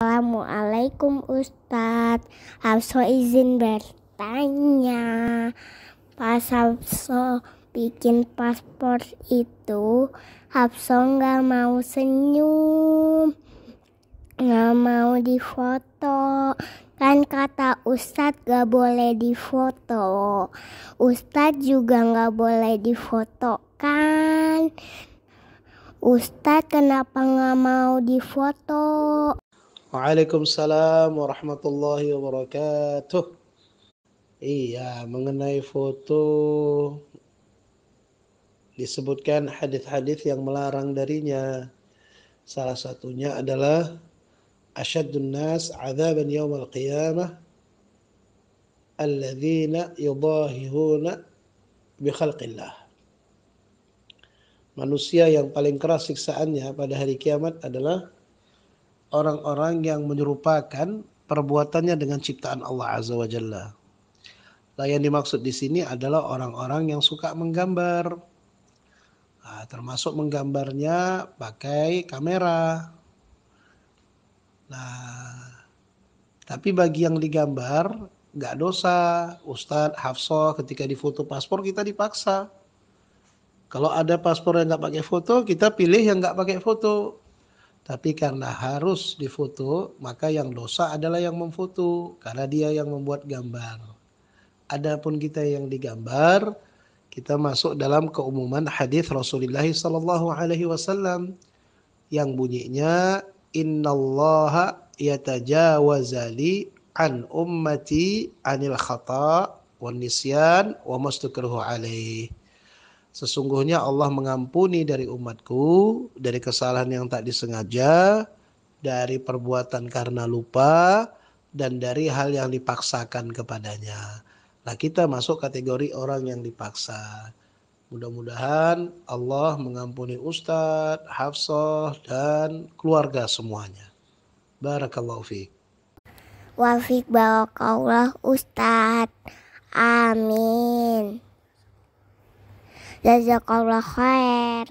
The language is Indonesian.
Assalamualaikum Ustadz Hafso izin bertanya Pas Hafso bikin paspor itu Hafso nggak mau senyum nggak mau difoto kan kata Ustadz gak boleh difoto Ustadz juga gak boleh difoto kan Ustadz kenapa gak mau difoto Waalaikumsalam warahmatullahi wabarakatuh. Iya, mengenai foto disebutkan hadis-hadis yang melarang darinya. Salah satunya adalah asyaddun nas azaban al qiyamah alladzina yudahihuna bi khalqillah. Manusia yang paling keras siksaannya pada hari kiamat adalah orang-orang yang menyerupakan perbuatannya dengan ciptaan Allah Azza wa Jalla. Nah, yang dimaksud di sini adalah orang-orang yang suka menggambar. Nah, termasuk menggambarnya pakai kamera. Nah, tapi bagi yang digambar nggak dosa. Ustadz Hafsa ketika difoto paspor kita dipaksa. Kalau ada paspor yang nggak pakai foto, kita pilih yang nggak pakai foto. Tapi karena harus difoto, maka yang dosa adalah yang memfoto karena dia yang membuat gambar. Adapun kita yang digambar, kita masuk dalam keumuman hadis Rasulullah sallallahu alaihi wasallam yang bunyinya innallaha yatajawazali an ummati anil khata' wan nisyan wa mastukruhu alaihi Sesungguhnya Allah mengampuni dari umatku dari kesalahan yang tak disengaja, dari perbuatan karena lupa, dan dari hal yang dipaksakan kepadanya. Nah, kita masuk kategori orang yang dipaksa. Mudah-mudahan Allah mengampuni Ustadz, Hafsah, dan keluarga semuanya. Barakallahu fiqh Wafik barakallah Ustadz. Amin. Jazakallah khair.